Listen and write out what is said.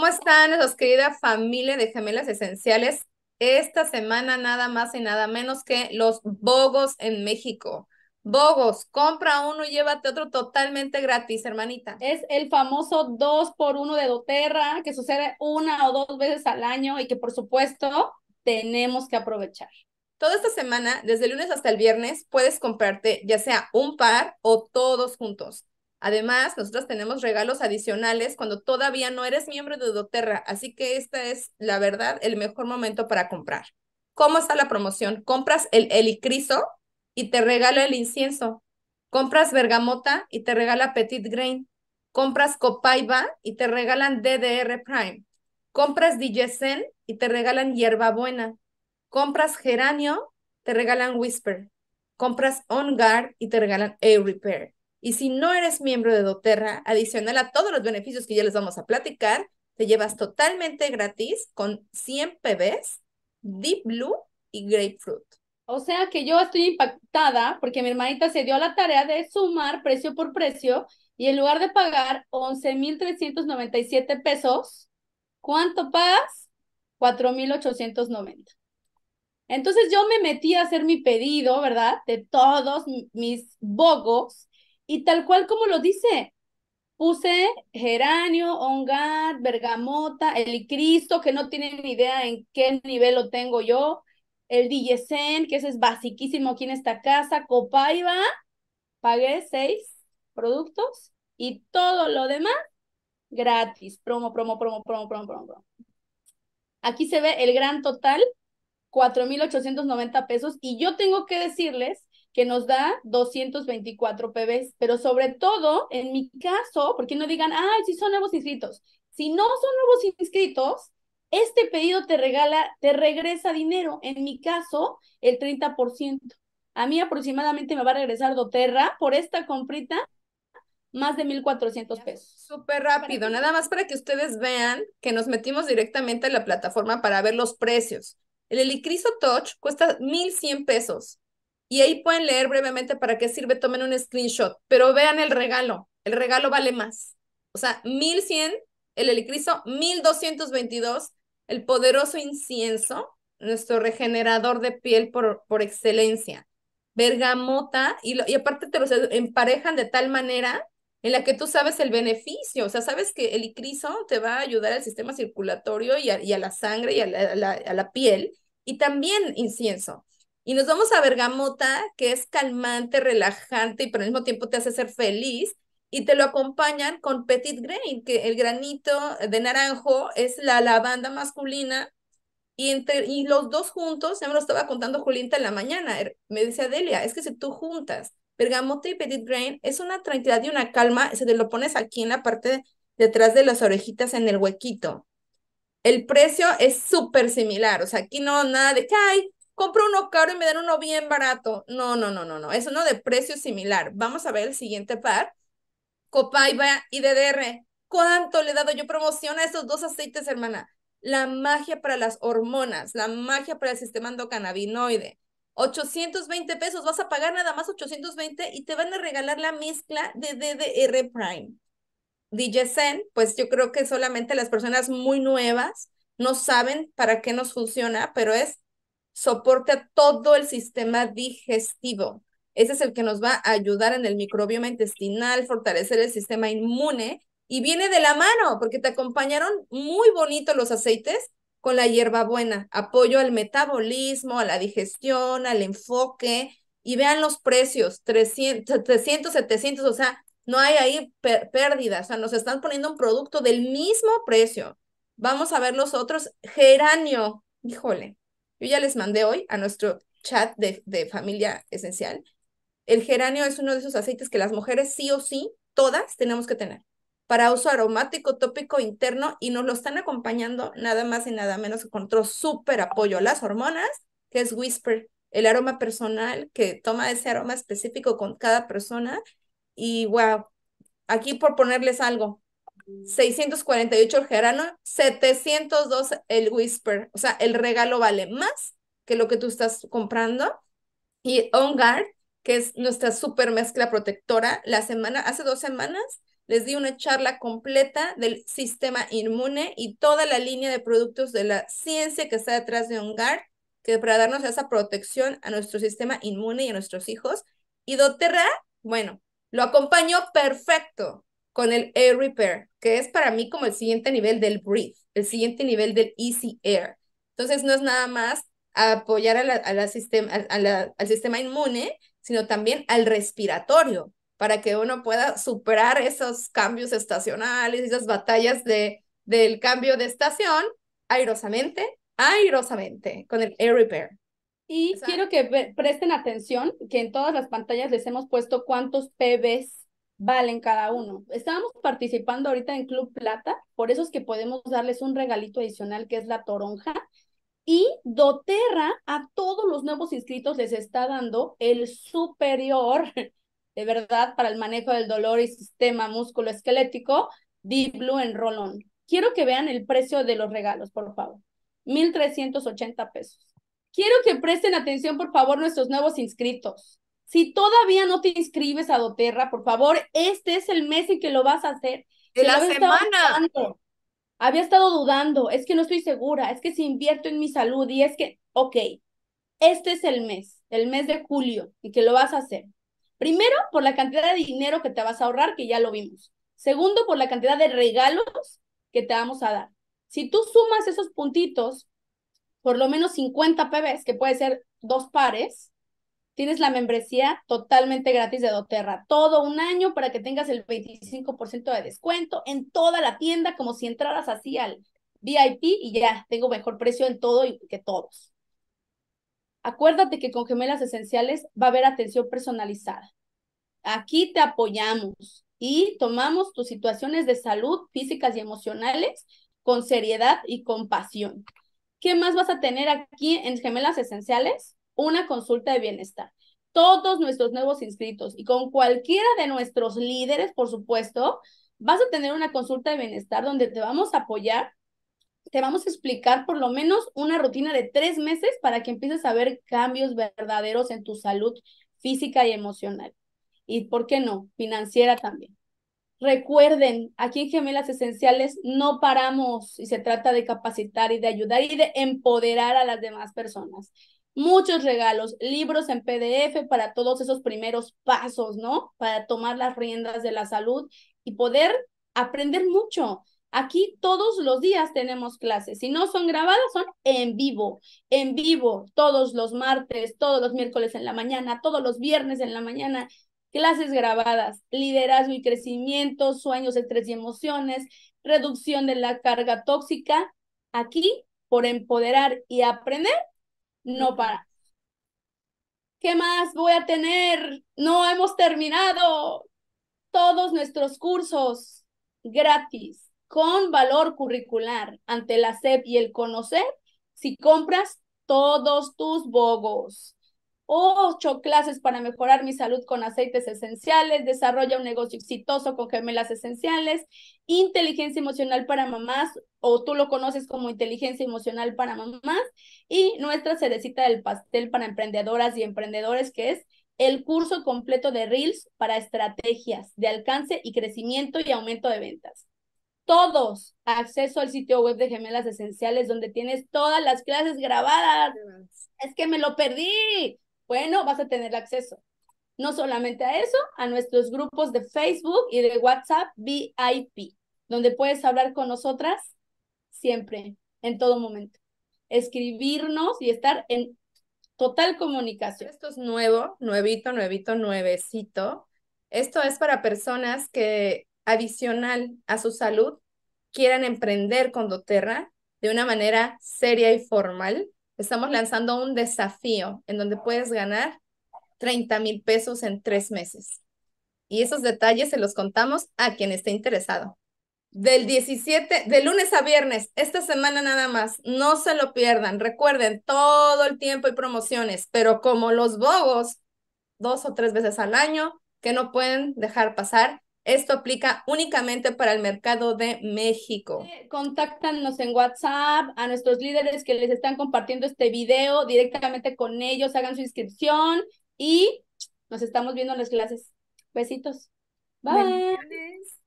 ¿Cómo están los querida familia de gemelas esenciales? Esta semana nada más y nada menos que los Bogos en México. Bogos, compra uno y llévate otro totalmente gratis, hermanita. Es el famoso 2 por 1 de doTERRA que sucede una o dos veces al año y que por supuesto tenemos que aprovechar. Toda esta semana, desde el lunes hasta el viernes, puedes comprarte ya sea un par o todos juntos. Además, nosotros tenemos regalos adicionales cuando todavía no eres miembro de Doterra, así que esta es, la verdad, el mejor momento para comprar. ¿Cómo está la promoción? Compras el helicriso y te regala el incienso. Compras bergamota y te regala Petit Grain. Compras Copaiba y te regalan DDR Prime. Compras Digesen y te regalan hierbabuena. Compras geranio, te regalan Whisper. Compras On Guard y te regalan A Repair y si no eres miembro de doTERRA, adicional a todos los beneficios que ya les vamos a platicar, te llevas totalmente gratis con 100 PBs, Deep Blue y Grapefruit. O sea que yo estoy impactada porque mi hermanita se dio la tarea de sumar precio por precio y en lugar de pagar 11.397 pesos, ¿cuánto pagas? 4.890. Entonces yo me metí a hacer mi pedido, ¿verdad? De todos mis bogos y tal cual como lo dice, puse geranio, ongar, bergamota, el cristo, que no tienen ni idea en qué nivel lo tengo yo, el dillecén, que ese es basiquísimo aquí en esta casa, copaiba, pagué seis productos y todo lo demás gratis, promo, promo, promo, promo, promo, promo, promo. Aquí se ve el gran total, 4.890 pesos, y yo tengo que decirles que nos da 224 PBs, pero sobre todo, en mi caso, porque no digan, ay, si son nuevos inscritos. Si no son nuevos inscritos, este pedido te regala, te regresa dinero. En mi caso, el 30%. A mí aproximadamente me va a regresar Doterra por esta comprita más de 1.400 pesos. Súper rápido, nada más para que ustedes vean que nos metimos directamente a la plataforma para ver los precios. El Elicriso Touch cuesta 1.100 pesos, y ahí pueden leer brevemente para qué sirve, tomen un screenshot, pero vean el regalo, el regalo vale más. O sea, 1100, el helicriso, 1222, el poderoso incienso, nuestro regenerador de piel por, por excelencia, bergamota, y, y aparte te los emparejan de tal manera en la que tú sabes el beneficio, o sea, sabes que el helicriso te va a ayudar al sistema circulatorio y a, la sangre y a la piel, y también incienso y nos vamos a bergamota, que es calmante, relajante y por al mismo tiempo te hace ser feliz. Y te lo acompañan con petit grain, que el granito de naranjo es la lavanda masculina. Y, y los dos juntos, ya me lo estaba contando Julieta en la mañana, er, me dice Adelia, es que si tú juntas bergamota y petit grain, es una tranquilidad y una calma, se te lo pones aquí en la parte detrás de las orejitas en el huequito. El precio es súper similar, o sea, aquí no nada de que, hay, compro uno caro y me dan uno bien barato. No, no, no, no, no. Es uno de precio similar. Vamos a ver el siguiente par. Copaiba y DDR. ¿Cuánto le he dado yo promoción a estos dos aceites, hermana? La magia para las hormonas, la magia para el sistema endocannabinoide. 820 pesos, vas a pagar nada más 820 y te van a regalar la mezcla de DDR Prime. DJ Zen, pues yo creo que solamente las personas muy nuevas no saben para qué nos funciona, pero es Soporte a todo el sistema digestivo. Ese es el que nos va a ayudar en el microbioma intestinal, fortalecer el sistema inmune y viene de la mano porque te acompañaron muy bonito los aceites con la hierbabuena, apoyo al metabolismo, a la digestión, al enfoque y vean los precios, 300, 300 700, o sea, no hay ahí pérdidas. o sea, nos están poniendo un producto del mismo precio. Vamos a ver los otros, geranio, híjole, yo ya les mandé hoy a nuestro chat de, familia esencial. El geranio es uno de esos aceites que las mujeres sí o sí, todas tenemos que tener para uso aromático, tópico, interno y nos lo están acompañando nada más y nada menos que con otro súper apoyo a las hormonas, que es Whisper, el aroma personal que toma ese aroma específico con cada persona. Y wow, aquí por ponerles algo, 648 el Gerano, 702 el Whisper. O sea, el regalo vale más que lo que tú estás comprando. Y On que es nuestra super mezcla protectora, la semana, hace dos semanas les di una charla completa del sistema inmune y toda la línea de productos de la ciencia que está detrás de On que para darnos esa protección a nuestro sistema inmune y a nuestros hijos. Y doTERRA, bueno, lo acompañó perfecto con el Air Repair, que es para mí como el siguiente nivel del Breathe, el siguiente nivel del Easy Air. Entonces no es nada más apoyar a la, sistema, al sistema inmune, sino también al respiratorio, para que uno pueda superar esos cambios estacionales, esas batallas de, del cambio de estación airosamente, airosamente, con el Air Repair. Y quiero que presten atención que en todas las pantallas les hemos puesto cuántos PBs valen cada uno. Estábamos participando ahorita en Club Plata, por eso es que podemos darles un regalito adicional que es la toronja. Y doTERRA a todos los nuevos inscritos les está dando el superior, de verdad, para el manejo del dolor y sistema musculoesquelético, Deep Blue en Rolón. Quiero que vean el precio de los regalos, por favor. 1.380 pesos. Quiero que presten atención, por favor, nuestros nuevos inscritos. Si todavía no te inscribes a Doterra, por favor, este es el mes en que lo vas a hacer. De la semana. había estado dudando, es que no estoy segura, es que si invierto en mi salud y es que, ok, este es el mes, el mes de julio, en que lo vas a hacer. Primero, por la cantidad de dinero que te vas a ahorrar, que ya lo vimos. Segundo, por la cantidad de regalos que te vamos a dar. Si tú sumas esos puntitos, por lo menos 50 PBs, que puede ser dos pares, tienes la membresía totalmente gratis de doTERRA, todo un año para que tengas el 25% de descuento en toda la tienda, como si entraras así al VIP y ya tengo mejor precio en todo y que todos. Acuérdate que con Gemelas Esenciales va a haber atención personalizada. Aquí te apoyamos y tomamos tus situaciones de salud físicas y emocionales con seriedad y compasión. ¿Qué más vas a tener aquí en Gemelas Esenciales? una consulta de bienestar. Todos nuestros nuevos inscritos y con cualquiera de nuestros líderes, por supuesto, vas a tener una consulta de bienestar donde te vamos a apoyar, te vamos a explicar por lo menos una rutina de tres meses para que empieces a ver cambios verdaderos en tu salud física y emocional. Y, ¿por qué no? Financiera también. Recuerden, aquí en Gemelas Esenciales no paramos y se trata de capacitar y de ayudar y de empoderar a las demás personas muchos regalos, libros en PDF para todos esos primeros pasos, ¿no? Para tomar las riendas de la salud y poder aprender mucho. Aquí todos los días tenemos clases. Si no son grabadas, son en vivo, en vivo, todos los martes, todos los miércoles en la mañana, todos los viernes en la mañana. Clases grabadas, liderazgo y crecimiento, sueños, estrés y emociones, reducción de la carga tóxica. Aquí, por empoderar y aprender, no para. ¿Qué más voy a tener? No hemos terminado todos nuestros cursos gratis con valor curricular ante la SEP y el conocer si compras todos tus bogos ocho clases para mejorar mi salud con aceites esenciales, desarrolla un negocio exitoso con gemelas esenciales, inteligencia emocional para mamás, o tú lo conoces como inteligencia emocional para mamás, y nuestra cerecita del pastel para emprendedoras y emprendedores, que es el curso completo de Reels para estrategias de alcance y crecimiento y aumento de ventas. Todos acceso al sitio web de Gemelas Esenciales, donde tienes todas las clases grabadas. Es que me lo perdí bueno, vas a tener acceso no solamente a eso, a nuestros grupos de Facebook y de WhatsApp VIP, donde puedes hablar con nosotras siempre, en todo momento. Escribirnos y estar en total comunicación. Esto es nuevo, nuevito, nuevito, nuevecito. Esto es para personas que adicional a su salud quieran emprender con doTERRA de una manera seria y formal Estamos lanzando un desafío en donde puedes ganar 30 mil pesos en tres meses. Y esos detalles se los contamos a quien esté interesado. Del 17, de lunes a viernes, esta semana nada más, no se lo pierdan. Recuerden, todo el tiempo hay promociones, pero como los bogos, dos o tres veces al año, que no pueden dejar pasar esto aplica únicamente para el mercado de México. Eh, contáctanos en WhatsApp a nuestros líderes que les están compartiendo este video directamente con ellos, hagan su inscripción y nos estamos viendo en las clases. Besitos. Bye. Bye.